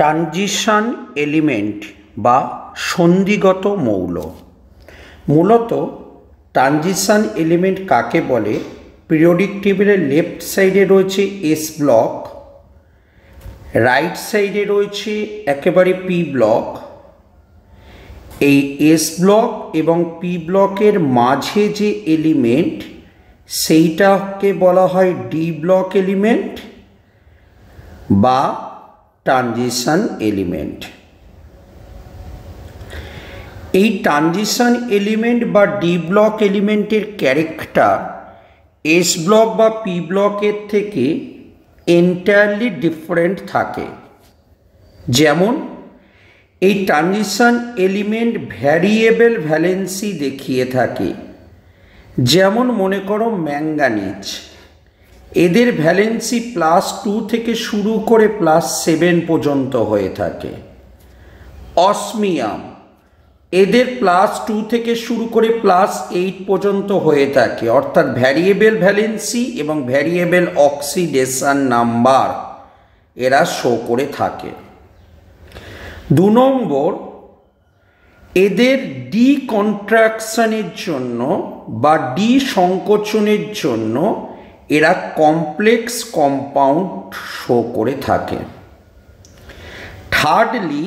transition element বা সন্ধিগত মৌল মূলত ট্রানজিশন এলিমেন্ট কাকে বলে পিরিয়ডিক টেবিলের লেফট সাইডে রয়েছে এস ব্লক রাইট সাইডে রয়েছে একেবারে পি ব্লক এই এস ব্লক এবং পি ব্লকের মাঝে যে এলিমেন্ট সেইটাকে বলা হয় ডি ব্লক এলিমেন্ট বা ট্রানজিশন এলিমেন্ট এই ট্রানজিশন এলিমেন্ট বা ডি ব্লক এলিমেন্টের ক্যারেক্টার এস ব্লক বা পি ব্লকের থেকে এন্টায়ারলি ডিফারেন্ট থাকে যেমন এই ট্রানজিশন এলিমেন্ট ভ্যারিয়েবল ভ্যালেন্সি দেখিয়ে থাকে যেমন মনে করো ম্যাঙ্গানিজ এদের ভ্যালেন্সি প্লাস টু থেকে শুরু করে প্লাস সেভেন পর্যন্ত হয়ে থাকে অসমিয়াম এদের প্লাস টু থেকে শুরু করে প্লাস এইট পর্যন্ত হয়ে থাকে অর্থাৎ ভ্যারিয়েবেল ভ্যালেন্সি এবং ভ্যারিয়েবেল অক্সিডেশন নাম্বার এরা শো করে থাকে দু নম্বর এদের ডিকন্ট্রাকশনের জন্য বা ডি সংকোচনের জন্য এরা কমপ্লেক্স কম্পাউন্ড শো করে থাকে থার্ডলি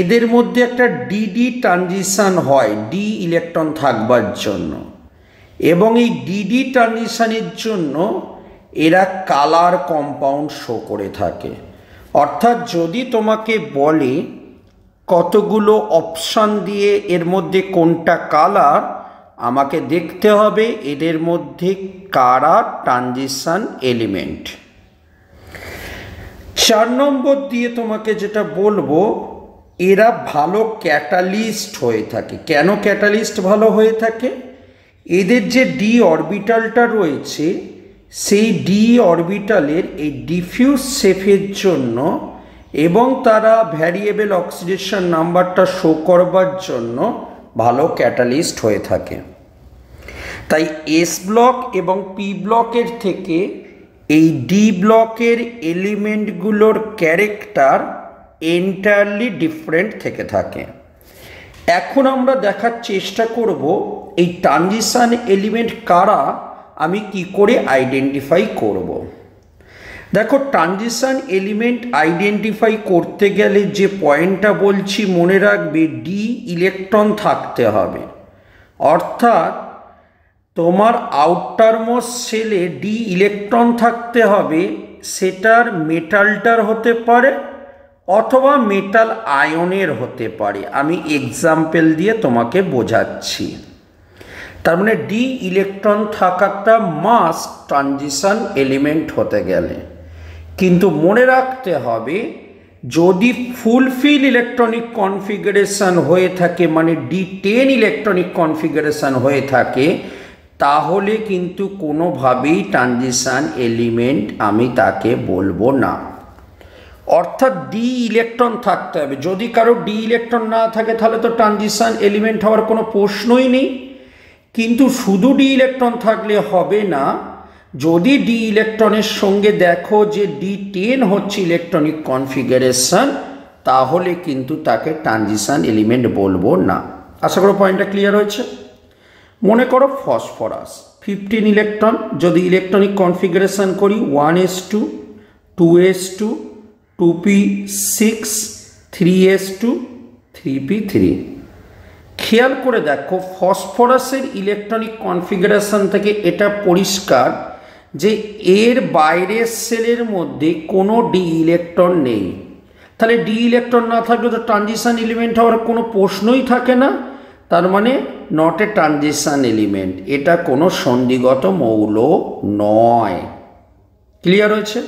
এদের মধ্যে একটা ডিডি ট্রানজিশান হয় ডি ইলেকট্রন থাকবার জন্য এবং এই ডিডি ট্রানজিশানের জন্য এরা কালার কম্পাউন্ড শো করে থাকে অর্থাৎ যদি তোমাকে বলে কতগুলো অপশান দিয়ে এর মধ্যে কোনটা কালার আমাকে দেখতে হবে এদের মধ্যে কারা ট্রানজিশান এলিমেন্ট চার নম্বর দিয়ে তোমাকে যেটা বলবো এরা ভালো ক্যাটালিস্ট হয়ে থাকে কেন ক্যাটালিস্ট ভালো হয়ে থাকে এদের যে ডি অরবিটালটা রয়েছে সেই ডি অরবিটালের এই ডিফিউজ শেফের জন্য এবং তারা ভ্যারিয়েবল অক্সিডেশন নাম্বারটা শো করবার জন্য ভালো ক্যাটালিস্ট হয়ে থাকে তাই এস ব্লক এবং পি ব্লকের থেকে এই ডি ব্লকের এলিমেন্টগুলোর ক্যারেক্টার এন্টায়ারলি ডিফারেন্ট থেকে থাকে এখন আমরা দেখার চেষ্টা করব এই ট্রানজিশান এলিমেন্ট কারা আমি কি করে আইডেন্টিফাই করবো দেখো ট্রানজিশান এলিমেন্ট আইডেন্টিফাই করতে গেলে যে পয়েন্টটা বলছি মনে রাখবে ডি ইলেকট্রন থাকতে হবে অর্থাৎ তোমার আউটারমোস্ট সেলে ডি ইলেকট্রন থাকতে হবে সেটার মেটালটার হতে পারে অথবা মেটাল আয়নের হতে পারে আমি এক্সাম্পল দিয়ে তোমাকে বোঝাচ্ছি তার মানে ডি ইলেকট্রন থাকাটা মাস ট্রানজিশান এলিমেন্ট হতে গেলে কিন্তু মনে রাখতে হবে যদি ফুলফিল ইলেকট্রনিক কনফিগারেশান হয়ে থাকে মানে ডি টেন ইলেকট্রনিক কনফিগারেশান হয়ে থাকে তাহলে কিন্তু কোনোভাবেই ট্রানজিশান এলিমেন্ট আমি তাকে বলবো না অর্থাৎ ডি ইলেকট্রন থাকতে হবে যদি কারো ডি ইলেকট্রন না থাকে তাহলে তো ট্রানজিশান এলিমেন্ট হওয়ার কোনো প্রশ্নই নেই কিন্তু শুধু ডি ইলেকট্রন থাকলে হবে না যদি ডি ইলেকট্রনের সঙ্গে দেখো যে ডি টেন হচ্ছে ইলেকট্রনিক কনফিগারেশন তাহলে কিন্তু তাকে ট্রানজিশান এলিমেন্ট বলবো না আশা করো পয়েন্টটা ক্লিয়ার হয়েছে মনে করো ফসফরাস ফিফটিন ইলেকট্রন যদি ইলেকট্রনিক কনফিগারেশন করি one S two two S two two P six three S two three P three খেয়াল করে দেখো ফসফরাসের ইলেকট্রনিক কনফিগারেশন থেকে এটা পরিষ্কার যে এর বাইরের সেলের মধ্যে কোনো ডি ইলেকট্রন নেই তাহলে ডি ইলেকট্রন না থাকলে তো ট্রানজিশান এলিমেন্ট হওয়ার কোনো প্রশ্নই থাকে না তার মানে নট এ ট্রানজিশান এলিমেন্ট এটা কোনো সন্ধিগত মৌল নয় ক্লিয়ার হয়েছে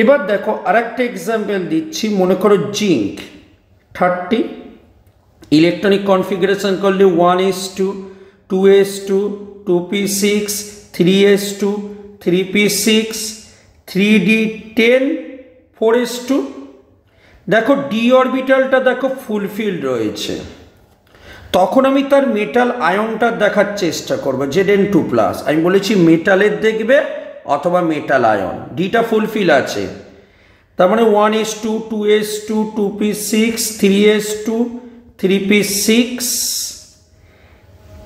এবার দেখো আরেকটা এক্সাম্পল দিচ্ছি মনে করো জিঙ্ক থার্টি ইলেকট্রনিক কনফিগারেশন করলে one S two two S two two P six three S two three P six three D ten four S two দেখো ডি অরবিটালটা দেখো ফুলফিল রয়েছে তখন আমি তার মেটাল আয়নটা দেখার চেষ্টা করবো জেডেন টু প্লাস আমি বলেছি মেটালের দেখবে অথবা মেটাল আয়ন ডিটা ফুলফিল আছে তার মানে one S two two S two two P six three S two three P six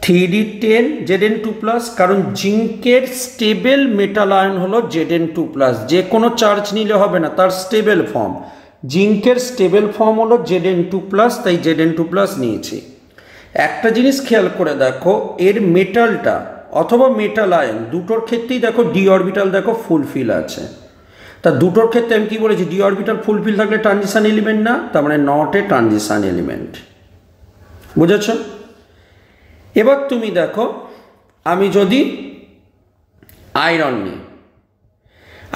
three ten Z N two plus কারণ জিঙ্কের স্টেবেল মেটাল আয়ন হলো জেড এন টু প্লাস যে কোনো charge নিলে হবে না তার স্টেবেল ফর্ম জিঙ্কের স্টেবেল ফর্ম হলো জেড এন টু প্লাস তাই জেড এন টু প্লাস নিয়েছি একটা জিনিস খেয়াল করে দেখো এর মেটালটা অথবা মেটাল আয়ন দুটোর ক্ষেত্রেই দেখো ডি অরবিটাল দেখো ফুলফিল আছে তা দুটোর ক্ষেত্রে আমি কি বলেছি ডি অরবিটাল ফুলফিল থাকলে ট্রানজিশান এলিমেন্ট না তার মানে নট এ ট্রানজিশান এলিমেন্ট বুঝেছো এবার তুমি দেখো আমি যদি আয়রন নিই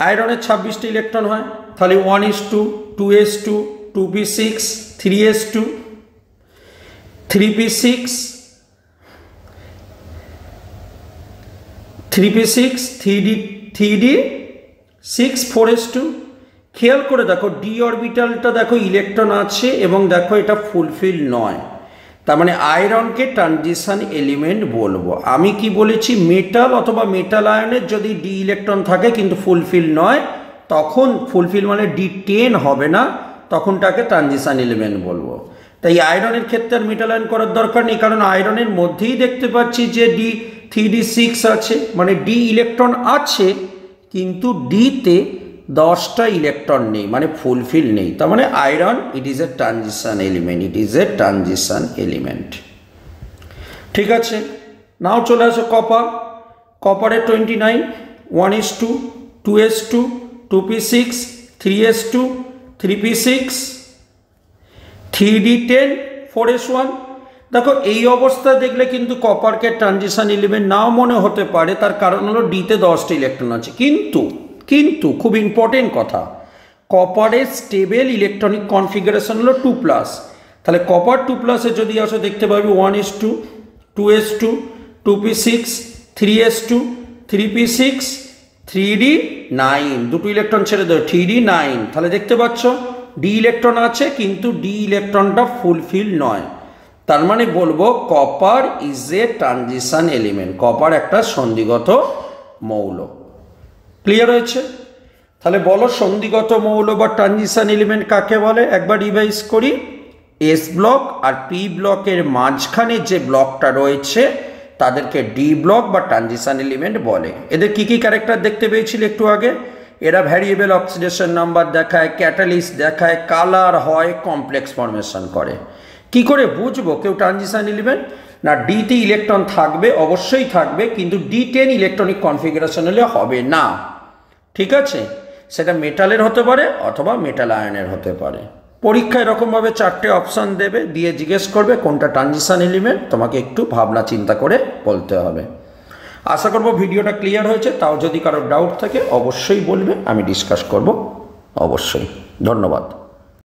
আয়রনের ছাব্বিশটি ইলেকট্রন হয় তাহলে one S two two S two two P six three S two three P six three P six three D three D six four S two খেয়াল করে দেখো ডি অরবিটালটা দেখো ইলেকট্রন আছে এবং দেখো এটা ফুলফিল নয় তার মানে আয়রনকে ট্রানজিশন এলিমেন্ট বলবো আমি কি বলেছি মেটাল অথবা মেটাল আয়নের যদি ডি ইলেকট্রন থাকে কিন্তু ফুলফিল নয় তখন ফুলফিল মানে ডি টেন হবে না তখন তাকে ট্রানজিশান এলিমেন্ট বলবো তাই আয়রনের ক্ষেত্রে আর মেটাল আয়ন করার দরকার নেই কারণ আয়রনের মধ্যেই দেখতে পাচ্ছি যে ডি থ্রি ডি সিক্স আছে মানে ডি ইলেকট্রন আছে কিন্তু ডিতে তে দশটা ইলেকট্রন নেই মানে ফুলফিল নেই তার মানে iron it is a transition element it is a transition element ঠিক আছে নাও চলে আসো কপার কপারের twenty nine one S two two S two two P six three S two three P six three D ten four S one দেখো এই অবস্থা দেখলে কিন্তু কপারকে ট্রানজিশান এলিমেন্ট নাও মনে হতে পারে তার কারণ হলো ডিতে দশটা ইলেকট্রন আছে কিন্তু কিন্তু খুব ইম্পর্টেন্ট কথা কপারের স্টেবেল ইলেকট্রনিক কনফিগারেশন হলো টু প্লাস তাহলে কপার টু প্লাসে যদি আসো দেখতে পাবি one S two two S two two P six three S two three P six three D nine দুটো ইলেকট্রন ছেড়ে দেবো থ্রি ডি নাইন তাহলে দেখতে পাচ্ছ ডি ইলেকট্রন আছে কিন্তু ডি ইলেকট্রনটা ফুলফিল নয় তার মানে বলবো copper is a transition element copper একটা সন্ধিগত মৌল ক্লিয়ার হয়েছে তাহলে বলো সন্ধিগত মৌল বা ট্রানজিশন এলিমেন্ট কাকে বলে একবার রিভাইজ করি এস ব্লক আর পি ব্লকের মাঝখানে যে ব্লকটা রয়েছে তাদেরকে ডি ব্লক বা ট্রানজিশন এলিমেন্ট বলে এদের কি কি ক্যারেক্টার দেখতে পেয়েছিল একটু আগে এরা ভ্যারিয়েবল অক্সিডেশন নাম্বার দেখায় ক্যাটালিস্ট দেখায় কালার হয় কমপ্লেক্স ফর্মেশন করে কি করে বুঝবো কেউ ট্রানজিশন এলিমেন্ট না ডিতে ইলেকট্রন থাকবে অবশ্যই থাকবে কিন্তু ডি টেন ইলেকট্রনিক কনফিগারেশন হলে হবে না ঠিক আছে সেটা মেটালের হতে পারে অথবা মেটাল আয়নের হতে পারে পরীক্ষা এরকমভাবে চারটে অপশান দেবে দিয়ে জিজ্ঞেস করবে কোনটা ট্রানজিশান এলিমেন্ট তোমাকে একটু ভাবনা চিন্তা করে বলতে হবে আশা করব ভিডিওটা ক্লিয়ার হয়েছে তাও যদি কারোর ডাউট থাকে অবশ্যই বলবে আমি ডিসকাস করব অবশ্যই ধন্যবাদ